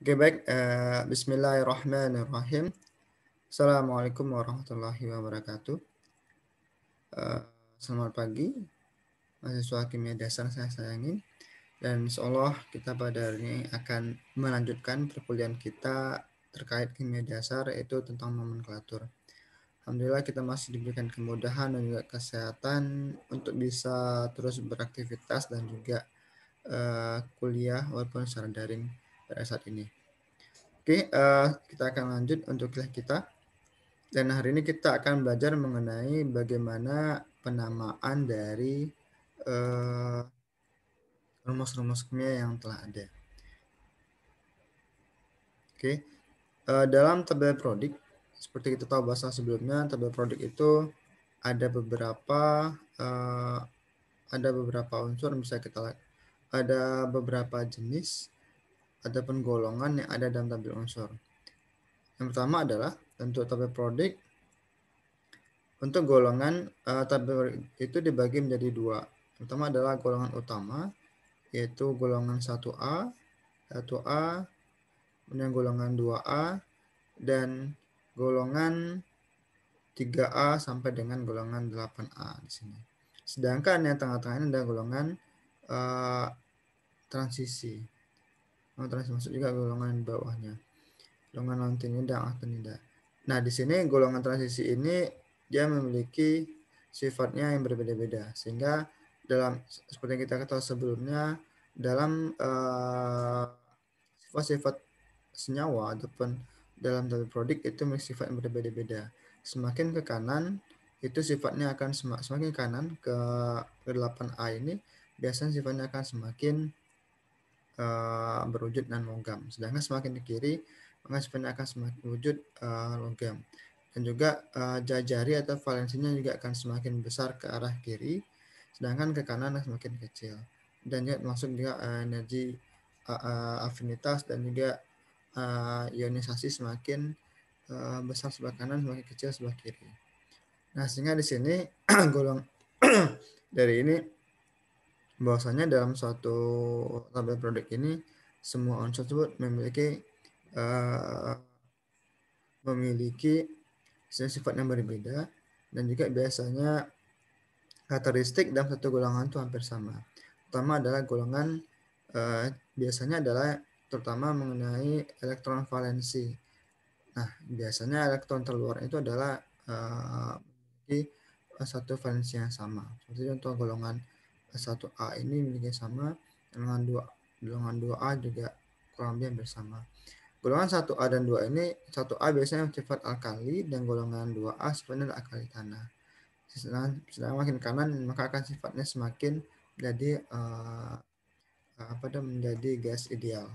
Oke baik, eh, Bismillahirrahmanirrahim. Assalamualaikum warahmatullahi wabarakatuh. Eh, selamat pagi, mahasiswa kimia dasar saya sayangin. Dan insya Allah kita pada hari ini akan melanjutkan perkuliahan kita terkait kimia dasar yaitu tentang nomenklatur. Alhamdulillah kita masih diberikan kemudahan dan juga kesehatan untuk bisa terus beraktivitas dan juga eh, kuliah walaupun secara daring pada saat ini. Oke, uh, kita akan lanjut untuk kelas kita. Dan hari ini kita akan belajar mengenai bagaimana penamaan dari eh, rumus-rumus kimia yang telah ada. Oke, uh, dalam tabel produk, seperti kita tahu bahasa sebelumnya, tabel produk itu ada beberapa uh, ada beberapa unsur yang bisa kita lihat. ada beberapa jenis ataupun golongan yang ada dalam tabel unsur. Yang pertama adalah untuk tabel produk. Untuk golongan uh, eh, tabel itu dibagi menjadi dua. Yang pertama adalah golongan utama, yaitu golongan 1A, 1A, kemudian golongan 2A, dan golongan 3A sampai dengan golongan 8A di sini. Sedangkan yang tengah-tengah ini adalah golongan uh, transisi oh, termasuk juga golongan bawahnya golongan lantinida atau ah, tinida nah di sini golongan transisi ini dia memiliki sifatnya yang berbeda-beda sehingga dalam seperti yang kita ketahui sebelumnya dalam eh, sifat-sifat uh, senyawa ataupun dalam dalam produk itu memiliki sifat yang berbeda-beda semakin ke kanan itu sifatnya akan semakin kanan ke 8A ini biasanya sifatnya akan semakin Eh, berwujud non logam. Sedangkan semakin ke kiri maka sebenarnya akan semakin berwujud uh, logam. Dan juga uh, jajari atau valensinya juga akan semakin besar ke arah kiri, sedangkan ke kanan semakin kecil. Dan juga masuk juga uh, energi uh, uh, afinitas dan juga uh, ionisasi semakin uh, besar sebelah kanan, semakin kecil sebelah kiri. Nah, sehingga di sini golong dari ini bahwasanya dalam suatu tabel produk ini semua unsur tersebut memiliki uh, memiliki sifat yang berbeda dan juga biasanya karakteristik dalam satu golongan itu hampir sama. Pertama adalah golongan uh, biasanya adalah terutama mengenai elektron valensi. Nah, biasanya elektron terluar itu adalah uh, memiliki satu valensi yang sama. Seperti contoh golongan s 1A ini miliknya sama, dengan 2 golongan 2A juga kurang lebih hampir sama. Golongan 1A dan 2 ini 1A biasanya sifat alkali dan golongan 2A sifatnya alkali tanah. Sedangkan makin kanan maka akan sifatnya semakin jadi uh, apa menjadi gas ideal.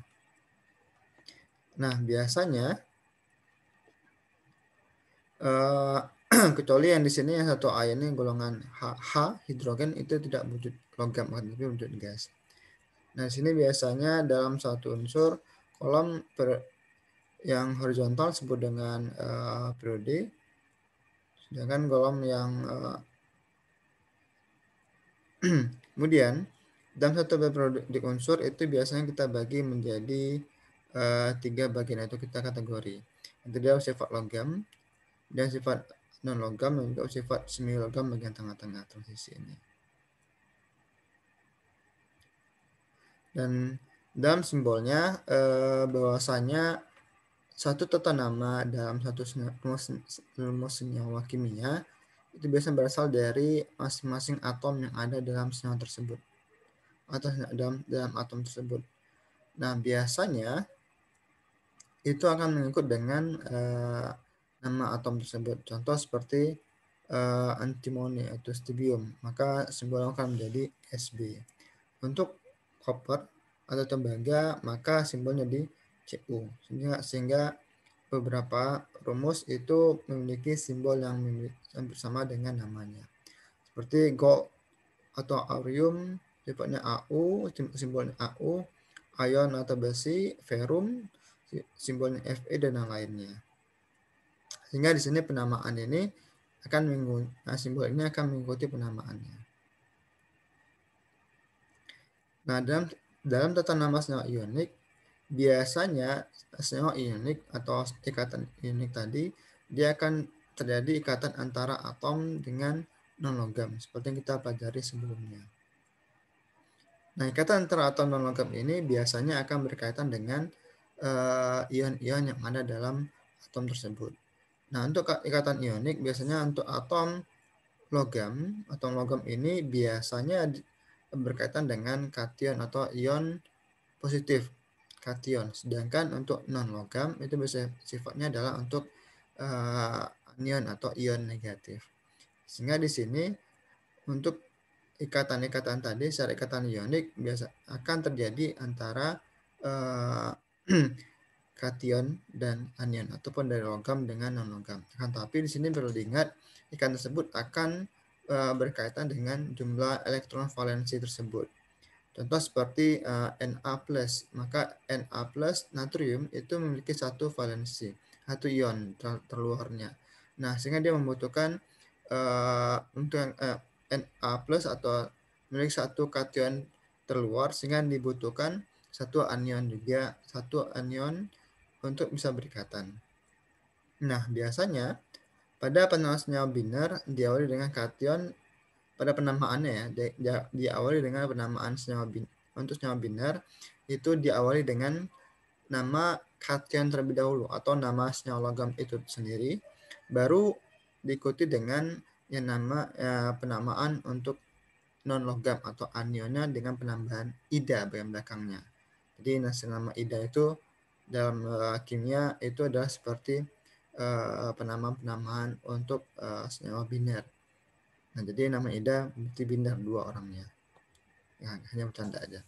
Nah, biasanya uh, kecuali yang di sini yang satu A ini golongan H, H hidrogen itu tidak wujud logam, akademik untuk gas. Nah, sini biasanya dalam satu unsur kolom per, yang horizontal disebut dengan uh, periode, sedangkan kolom yang uh, kemudian dalam satu periode unsur itu biasanya kita bagi menjadi uh, tiga bagian atau kita kategori. Itu dia sifat logam dan sifat non logam dan juga sifat semi logam bagian tengah-tengah transisi ini. dan dalam simbolnya eh, bahwasanya satu tata nama dalam satu rumus senyawa kimia itu biasanya berasal dari masing-masing atom yang ada dalam senyawa tersebut atau dalam dalam atom tersebut. Nah biasanya itu akan mengikut dengan eh, nama atom tersebut. Contoh seperti eh, antimoni atau stibium, maka simbol akan menjadi Sb. Untuk koper atau tembaga, maka simbolnya di Cu. Sehingga, sehingga beberapa rumus itu memiliki simbol yang, sama dengan namanya. Seperti go atau aurium, sifatnya AU, simbolnya AU, ion atau besi, ferum, simbolnya Fe dan yang lainnya. Sehingga di sini penamaan ini akan mengikuti, nah simbol ini akan mengikuti penamaannya. Nah, dalam dalam tata nama senyawa ionik biasanya senyawa ionik atau ikatan ionik tadi dia akan terjadi ikatan antara atom dengan non logam seperti yang kita pelajari sebelumnya. Nah, ikatan antara atom non logam ini biasanya akan berkaitan dengan eh, ion-ion uh, yang ada dalam atom tersebut. Nah, untuk ikatan ionik biasanya untuk atom logam, atom logam ini biasanya berkaitan dengan kation atau ion positif kation. Sedangkan untuk non logam itu bisa sifatnya adalah untuk uh, anion atau ion negatif. Sehingga di sini untuk ikatan-ikatan tadi secara ikatan ionik biasa akan terjadi antara uh, kation dan anion ataupun dari logam dengan non logam. Akan tapi di sini perlu diingat ikan tersebut akan Eh, berkaitan dengan jumlah elektron valensi tersebut. Contoh seperti uh, Na+, maka Na+, natrium itu memiliki satu valensi, satu ion ter terluarnya. Nah, sehingga dia membutuhkan uh, untuk uh, Na+, atau memiliki satu kation terluar, sehingga dibutuhkan satu anion juga, satu anion untuk bisa berikatan. Nah, biasanya pada senyawa biner diawali dengan kation pada penamaannya ya di, di, diawali dengan penamaan senyawa bin, untuk senyawa biner itu diawali dengan nama kation terlebih dahulu atau nama senyawa logam itu sendiri baru diikuti dengan yang nama ya, penamaan untuk non logam atau anionnya dengan penambahan ida bagian belakangnya jadi nama ida itu dalam uh, kimia itu adalah seperti Eh, penamaan-penamaan untuk eh, senyawa biner. Nah, jadi nama Ida bukti biner dua orangnya. Nah, hanya bercanda aja.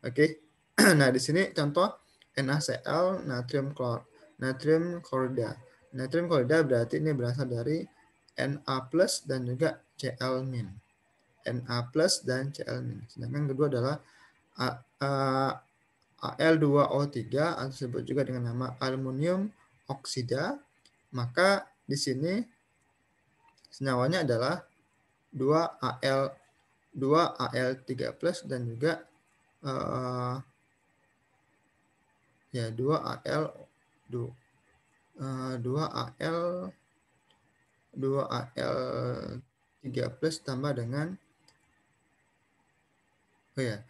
Oke. nah, di sini contoh NaCl natrium klor natrium klorida. Natrium klorida berarti ini berasal dari Na+ dan juga Cl-. Na+ dan Cl-. Sedangkan kedua adalah Al2O3 atau disebut juga dengan nama aluminium oksida maka di sini senyawanya adalah 2AL 2AL3 plus dan juga uh, ya 2AL 2 uh, 2AL 2AL 3 plus tambah dengan oh ya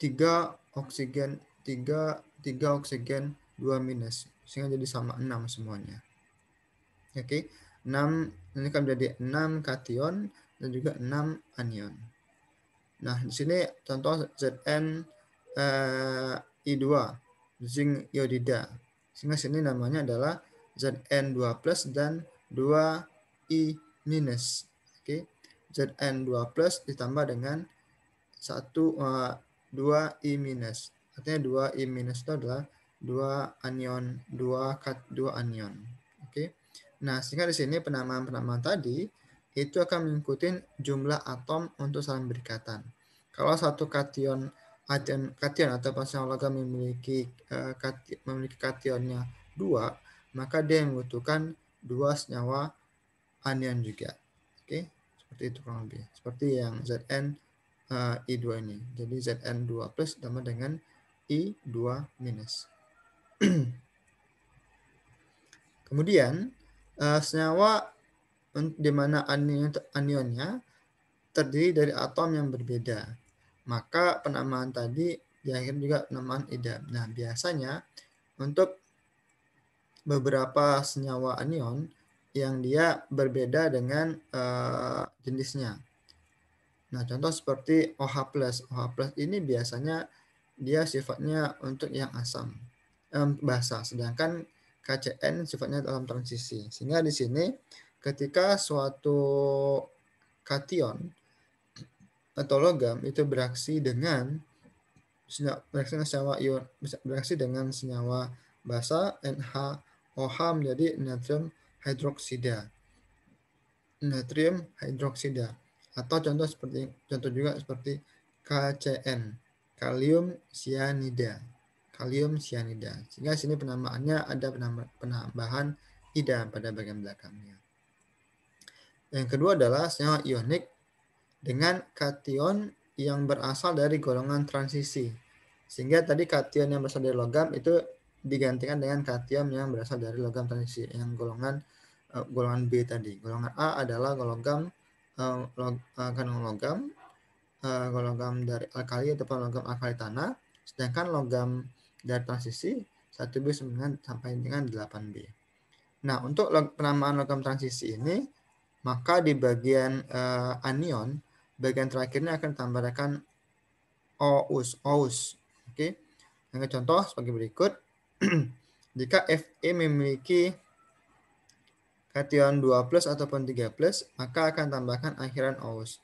3 oksigen 3 3 oksigen 2 minus. Sehingga jadi sama 6 semuanya. Oke, okay. 6 ini akan menjadi 6 kation dan juga 6 anion. Nah, di sini contoh Zn eh, I2 zinc iodida. Sehingga sini namanya adalah Zn2+ dan 2I-. minus. Oke. Okay. Zn2+ ditambah dengan 1 uh, 2I-. minus. Artinya 2I- minus itu adalah dua anion, dua kat dua anion. Oke. Okay? Nah, sehingga di sini penamaan-penamaan tadi itu akan mengikuti jumlah atom untuk saling berikatan. Kalau satu kation atom kation atau pasang logam memiliki uh, memiliki kationnya dua, maka dia membutuhkan dua senyawa anion juga. Oke, okay? seperti itu kurang lebih. Seperti yang Zn uh, eh, I2 ini. Jadi Zn2 plus sama dengan I2 minus. Kemudian uh, senyawa di mana anion, anionnya terdiri dari atom yang berbeda. Maka penamaan tadi di akhir juga penamaan idam. Nah, biasanya untuk beberapa senyawa anion yang dia berbeda dengan uh, jenisnya. Nah, contoh seperti OH+. OH+ ini biasanya dia sifatnya untuk yang asam um, bahasa, sedangkan KCN sifatnya dalam transisi. Sehingga di sini ketika suatu kation atau logam itu beraksi dengan beraksi dengan senyawa ion beraksi dengan senyawa basa NHOH menjadi natrium hidroksida. Natrium hidroksida atau contoh seperti contoh juga seperti KCN, kalium cyanida kalium sianida. Sehingga sini penambahannya ada penambahan ida pada bagian belakangnya. Yang kedua adalah senyawa ionik dengan kation yang berasal dari golongan transisi. Sehingga tadi kation yang berasal dari logam itu digantikan dengan kation yang berasal dari logam transisi yang golongan uh, golongan B tadi. Golongan A adalah golongan uh, eh, log, uh, logam uh, logam dari alkali atau logam alkali tanah, sedangkan logam dari transisi 1B sampai dengan 8B. Nah, untuk penamaan logam transisi ini, maka di bagian uh, anion, bagian terakhirnya akan tambahkan OUS. OUS. Oke. Okay. Yang contoh sebagai berikut. Jika Fe memiliki kation 2 plus ataupun 3 plus, maka akan tambahkan akhiran OUS.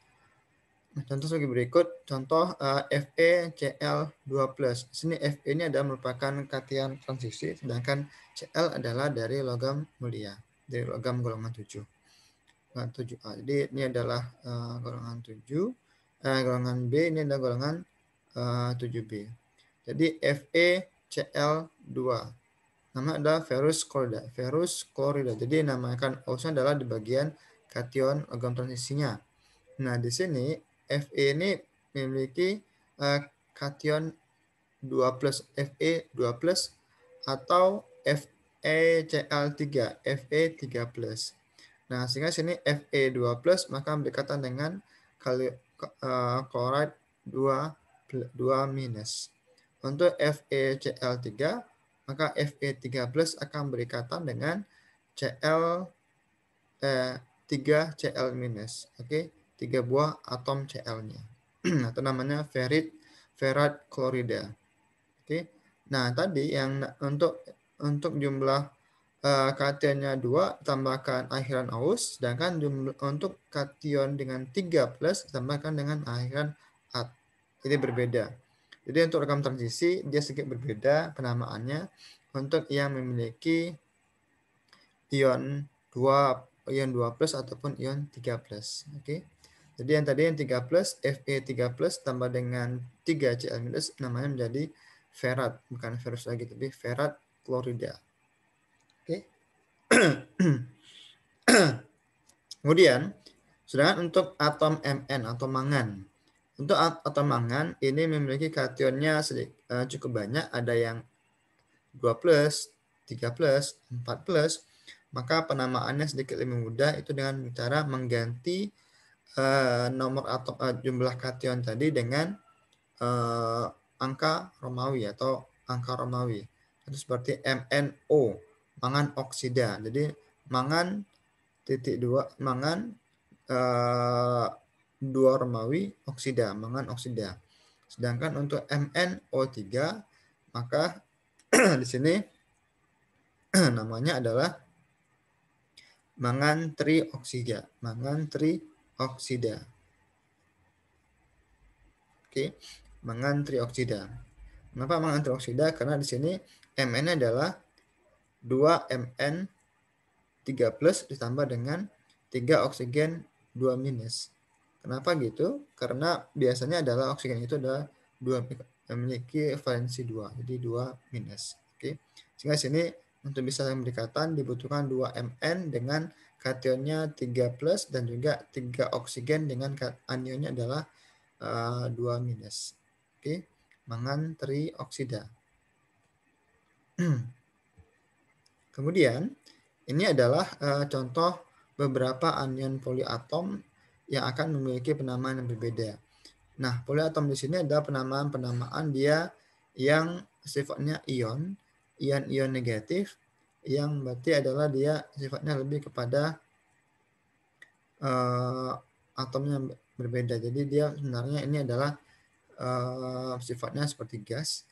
Nah, contoh sebagai berikut, contoh uh, eh, FeCl2+. Sini Fe ini adalah merupakan kation transisi, sedangkan Cl adalah dari logam mulia, dari logam golongan 7. Golongan 7A. Jadi ini adalah uh, golongan 7, uh, eh, golongan B ini adalah golongan uh, 7B. Jadi FeCl2. Nama adalah ferrous chloride. Ferrous chloride. Jadi namakan O adalah di bagian kation logam transisinya. Nah, di sini Fe ini memiliki uh, kation 2 plus Fe 2 plus atau FeCl3 Fe3 plus. Nah, sehingga sini Fe2 plus maka berdekatan dengan kali uh, chloride 2 2 minus. Untuk FeCl3 maka Fe3 plus akan berdekatan dengan Cl eh, 3 Cl minus. Oke. Okay? tiga buah atom Cl-nya. Atau namanya ferrit ferrat klorida. Oke. Okay. Nah, tadi yang untuk untuk jumlah uh, kationnya 2 tambahkan akhiran aus, sedangkan jumlah, untuk kation dengan 3 plus tambahkan dengan akhiran at. Jadi berbeda. Jadi untuk rekam transisi dia sedikit berbeda penamaannya untuk yang memiliki ion 2 ion 2 plus ataupun ion 3 plus. Oke. Okay? Jadi yang tadi yang 3 plus, Fe 3 plus tambah dengan 3 Cl minus namanya menjadi ferat Bukan ferus lagi, tapi ferat klorida. Oke. Okay. Kemudian, sedangkan untuk atom Mn atau mangan. Untuk atom mangan ini memiliki kationnya eh, cukup banyak. Ada yang 2 plus, 3 plus, 4 plus. Maka penamaannya sedikit lebih mudah itu dengan cara mengganti Eh, nomor atau eh, jumlah kation tadi dengan eh, angka Romawi atau angka Romawi. Itu seperti MNO, mangan oksida. Jadi mangan titik dua mangan uh, dua Romawi oksida, mangan oksida. Sedangkan untuk MnO3 maka di sini namanya adalah mangan trioksida, mangan tri oksida. Oke, mengantri oksida. Kenapa mengantri oksida? Karena di sini Mn adalah 2Mn 3 plus ditambah dengan 3 oksigen 2 minus. Kenapa gitu? Karena biasanya adalah oksigen itu adalah 2 memiliki valensi 2, jadi 2 minus. Oke. Sehingga sini untuk bisa memberi dibutuhkan 2 Mn dengan kationnya 3 plus dan juga 3 oksigen dengan anionnya adalah uh, eh, 2 minus. Oke, okay. mangan trioksida. Kemudian, ini adalah uh, contoh beberapa anion poliatom yang akan memiliki penamaan yang berbeda. Nah, poliatom di sini ada penamaan-penamaan dia yang sifatnya ion, ion-ion negatif, yang berarti adalah dia sifatnya lebih kepada uh, atomnya berbeda. Jadi dia sebenarnya ini adalah uh, sifatnya seperti gas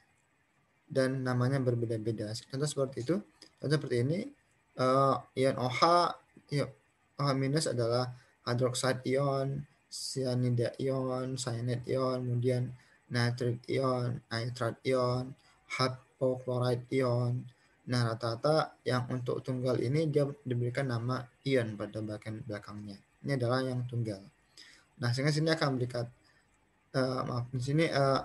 dan namanya berbeda-beda. Contoh seperti itu. Contoh seperti ini uh, ion OH OH minus adalah hidroksida ion, cyanida ion, cyanide ion, kemudian nitrit ion, nitrat ion, hydrochloride ion, Nah, rata-rata yang untuk tunggal ini dia diberikan nama ion pada bagian belakangnya. Ini adalah yang tunggal. Nah, sehingga sini akan memberikan uh, eh, maaf di sini uh,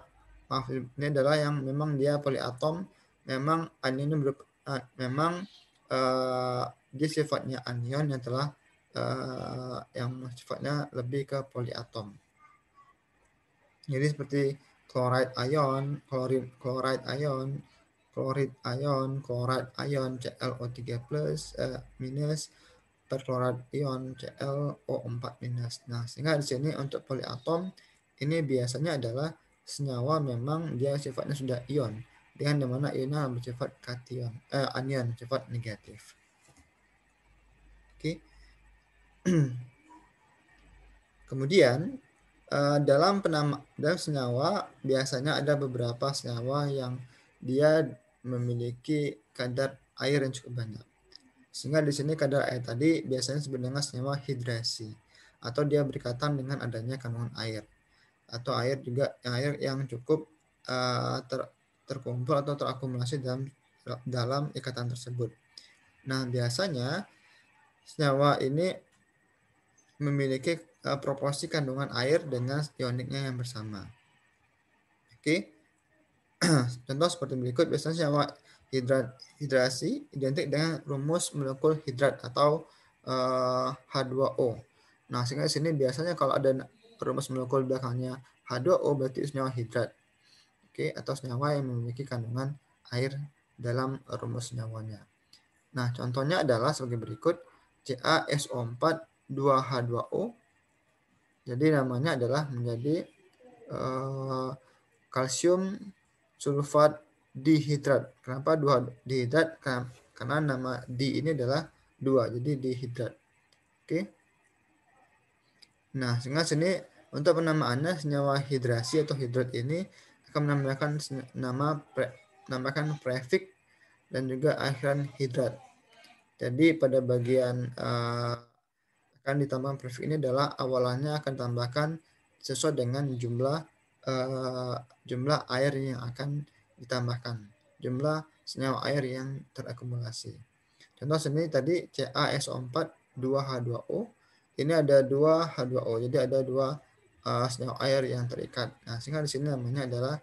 maaf ini adalah yang memang dia poliatom memang anionnya uh, eh, memang uh, dia sifatnya anion yang telah uh, yang sifatnya lebih ke poliatom. Jadi seperti chloride ion, chloride ion, klorid ion, klorat ion ClO3+, plus, eh, minus, perklorat ion ClO4-. minus. Nah, sehingga di sini untuk poliatom ini biasanya adalah senyawa memang dia sifatnya sudah ion dengan dimana ionnya bersifat kation eh, anion sifat negatif. Oke. Okay. Kemudian uh, dalam penama dalam senyawa biasanya ada beberapa senyawa yang dia memiliki kadar air yang cukup banyak. Sehingga di sini kadar air tadi biasanya disebut dengan senyawa hidrasi atau dia berkaitan dengan adanya kandungan air atau air juga air yang cukup uh, ter, terkumpul atau terakumulasi dalam dalam ikatan tersebut. Nah, biasanya senyawa ini memiliki uh, proporsi kandungan air dengan ioniknya yang bersama. Oke. Okay? Contoh seperti berikut, biasanya senyawa hidrat, hidrasi identik dengan rumus molekul hidrat atau uh, eh, H2O. Nah, sehingga di sini biasanya kalau ada rumus molekul belakangnya H2O berarti senyawa hidrat. Oke, okay? atau senyawa yang memiliki kandungan air dalam rumus senyawanya. Nah, contohnya adalah sebagai berikut, CaSO4 2H2O. Jadi namanya adalah menjadi uh, kalsium sulfat dihidrat. Kenapa dua dihidrat? Karena nama di ini adalah dua, jadi dihidrat. Oke. Nah, sehingga sini untuk penamaannya senyawa hidrasi atau hidrat ini akan menambahkan nama pre, menambahkan prefix dan juga akhiran hidrat. Jadi pada bagian uh, akan ditambah prefix ini adalah awalannya akan tambahkan sesuai dengan jumlah Eh, jumlah air yang akan ditambahkan, jumlah senyawa air yang terakumulasi. Contoh sendiri tadi CaSO4 2H2O, ini ada 2H2O, jadi ada dua uh, senyawa air yang terikat. Nah, sehingga di sini namanya adalah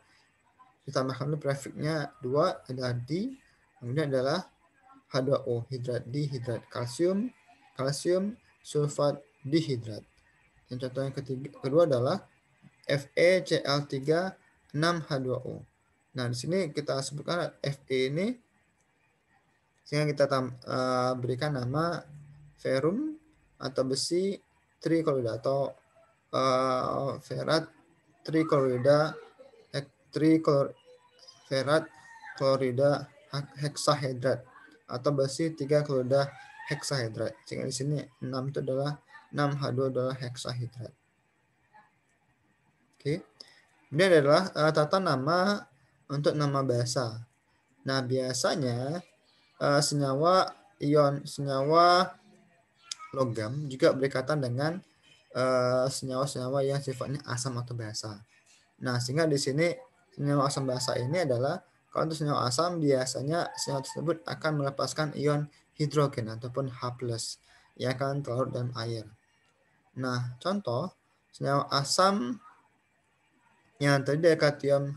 ditambahkan dulu prefiknya 2 adalah di, kemudian adalah H2O, hidrat hidrat kalsium, kalsium sulfat dihidrat. Dan contoh yang ketiga, kedua adalah fecl 36 6H2O. Nah, di sini kita sebutkan Fe ini sehingga kita uh, berikan nama ferum atau besi trikloride atau uh, eh, ferat trikloride triklor ferat klorida heksahedrat atau besi 3 klorida heksahedrat. Sehingga di sini 6 itu adalah 6H2 adalah heksahedrat. Oke. Okay. Kemudian adalah uh, tata nama untuk nama bahasa. Nah, biasanya uh, senyawa ion senyawa logam juga berkaitan dengan eh, senyawa-senyawa uh, yang sifatnya asam atau basa. Nah, sehingga di sini senyawa asam basa ini adalah kalau untuk senyawa asam biasanya senyawa tersebut akan melepaskan ion hidrogen ataupun H+ yang akan terlarut dalam air. Nah, contoh senyawa asam yang tadi dari kation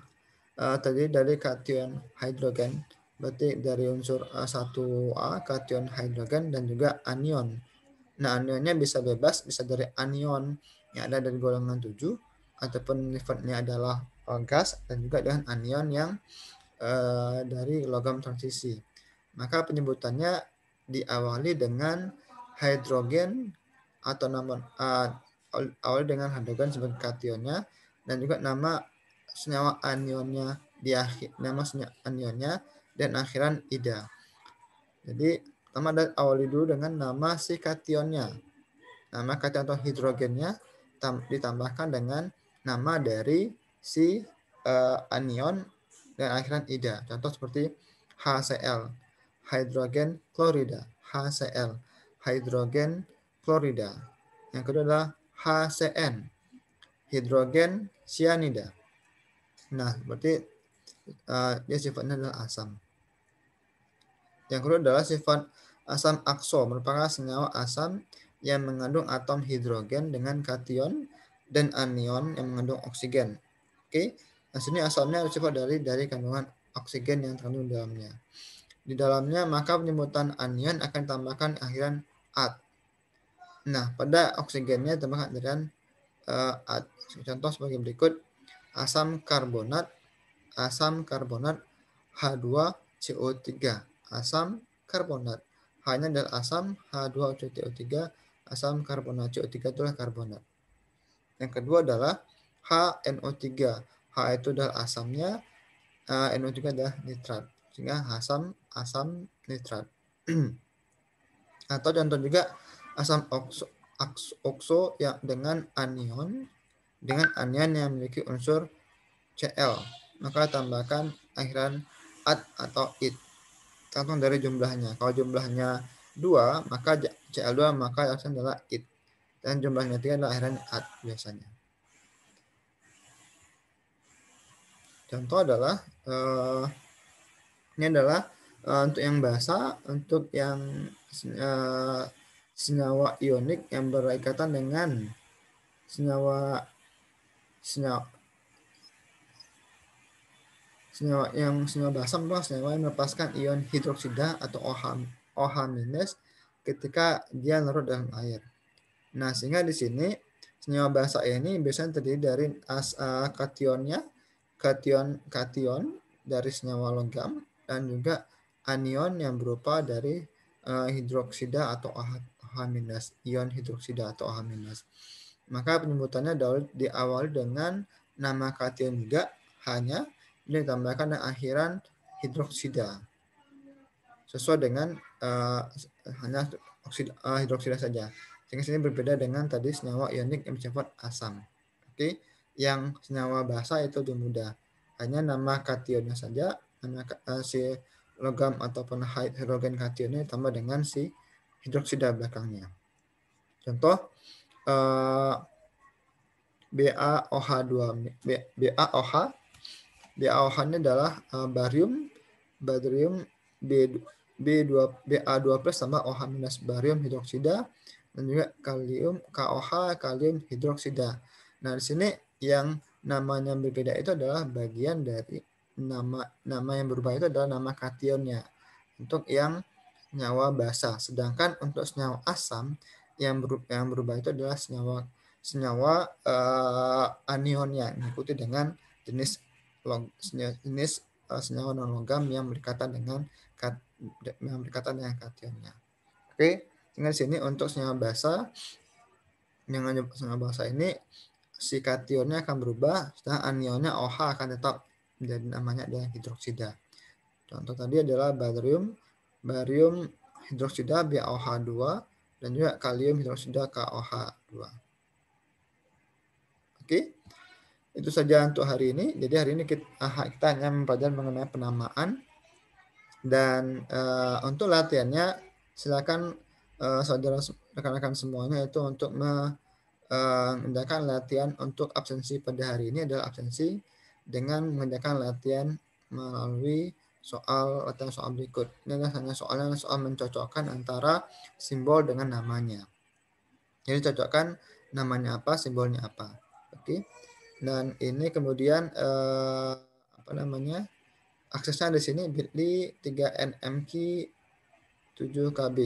uh, tadi dari kation hidrogen berarti dari unsur A1A kation hidrogen dan juga anion. Nah, anionnya bisa bebas, bisa dari anion yang ada dari golongan 7 ataupun levelnya adalah eh, gas dan juga dengan anion yang uh, dari logam transisi. Maka penyebutannya diawali dengan hidrogen atau namun uh, awal dengan hidrogen sebagai kationnya dan juga nama senyawa anionnya di akhir nama senyawa anionnya dan akhiran ida. Jadi pertama ada awali dulu dengan nama si kationnya. Nama kation atau hidrogennya ditambahkan dengan nama dari si uh, anion dan akhiran ida. Contoh seperti HCl, hidrogen klorida, HCl, hidrogen klorida. Yang kedua adalah HCN, hidrogen sianida. Nah, berarti uh, dia sifatnya adalah asam. Yang kedua adalah sifat asam akso, merupakan senyawa asam yang mengandung atom hidrogen dengan kation dan anion yang mengandung oksigen. Oke, okay? nah sini asamnya bersifat dari dari kandungan oksigen yang terkandung di dalamnya. Di dalamnya maka penyebutan anion akan tambahkan akhiran at. Nah, pada oksigennya tambahkan akhiran uh, at Contoh sebagai berikut, asam karbonat, asam karbonat H2CO3, asam karbonat. Hanya dari asam H2CO3, asam karbonat CO3 itulah karbonat. Yang kedua adalah HNO3. H itu adalah asamnya, NO3 adalah nitrat. Sehingga asam asam nitrat. Atau contoh juga asam okso, okso yang dengan anion dengan anion yang memiliki unsur CL. Maka tambahkan akhiran at atau it. Tergantung dari jumlahnya. Kalau jumlahnya 2, maka CL2 maka alasan adalah it. Dan jumlahnya 3 adalah akhiran at biasanya. Contoh adalah eh, ini adalah eh, untuk yang bahasa, untuk yang eh, senyawa ionik yang berikatan dengan senyawa senyawa senyawa yang senyawa basam itu senyawa yang melepaskan ion hidroksida atau OH, OH minus ketika dia larut dalam air. Nah, sehingga di sini senyawa basa ini biasanya terdiri dari as, uh, kationnya, kation kation dari senyawa logam dan juga anion yang berupa dari uh, hidroksida atau OH, OH minus, ion hidroksida atau OH minus. Maka penyebutannya diawali dengan nama kation juga hanya ini ditambahkan dengan akhiran hidroksida sesuai dengan uh, hanya oksida, uh, hidroksida saja. Sehingga sini berbeda dengan tadi senyawa ionik yang bersifat asam. Oke, yang senyawa basa itu lebih mudah. Hanya nama kationnya saja, nama uh, si logam ataupun hidrogen kationnya ditambah dengan si hidroksida belakangnya. Contoh BaOH eh, BaOH-nya adalah uh, barium barium B B2 Ba2 plus sama OH minus barium hidroksida dan juga kalium KOH kalium hidroksida. Nah, di sini yang namanya berbeda itu adalah bagian dari nama nama yang berubah itu adalah nama kationnya untuk yang nyawa basa. Sedangkan untuk senyawa asam yang berubah, yang berubah itu adalah senyawa senyawa uh, eh, anionnya mengikuti dengan jenis log, jenis uh, senyawa non logam yang berkaitan dengan kat, yang berkaitan dengan kationnya. Oke, tinggal di sini untuk senyawa basa yang senyawa basa ini si kationnya akan berubah, sedangkan anionnya OH akan tetap menjadi namanya adalah hidroksida. Contoh tadi adalah barium, barium hidroksida BaOH2 dan juga kalium hidroksida KOH2. Oke. Itu saja untuk hari ini. Jadi hari ini kita, ah, kita hanya mempelajari mengenai penamaan dan uh, untuk latihannya silakan uh, saudara rekan-rekan semuanya itu untuk eh, mengadakan latihan untuk absensi pada hari ini adalah absensi dengan mengadakan latihan melalui soal atau soal berikut. Ini adalah hanya soal soal mencocokkan antara simbol dengan namanya. Jadi cocokkan namanya apa, simbolnya apa. Oke. Okay. Dan ini kemudian eh, apa namanya? Aksesnya di sini bit.ly 3nmq 7kb.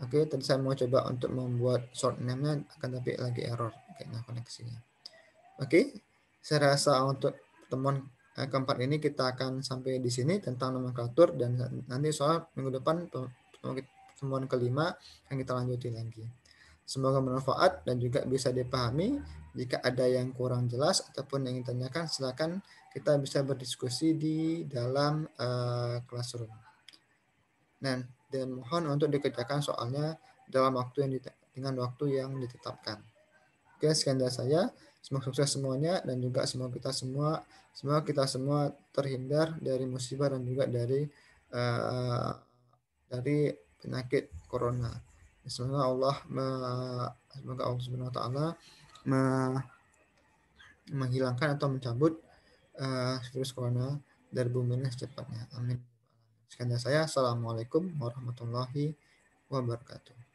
Oke, okay, tadi saya mau coba untuk membuat short name-nya akan tapi lagi error karena koneksinya. Oke, okay. saya rasa untuk pertemuan Nah, keempat ini kita akan sampai di sini tentang nomenklatur dan nanti soal minggu depan pertemuan kelima yang kita lanjutin lagi. Semoga bermanfaat dan juga bisa dipahami. Jika ada yang kurang jelas ataupun yang ingin tanyakan, silakan kita bisa berdiskusi di dalam uh, classroom. Dan, nah, dan mohon untuk dikerjakan soalnya dalam waktu yang dengan waktu yang ditetapkan. Oke, sekian dari saya. Semoga sukses semuanya dan juga semoga kita semua Semoga kita semua terhindar dari musibah dan juga dari uh, dari penyakit corona. Semoga Allah me, semoga Allah Subhanahu wa taala me, menghilangkan atau mencabut uh, virus corona dari bumi ini secepatnya. Amin. Sekian dari saya. Assalamualaikum warahmatullahi wabarakatuh.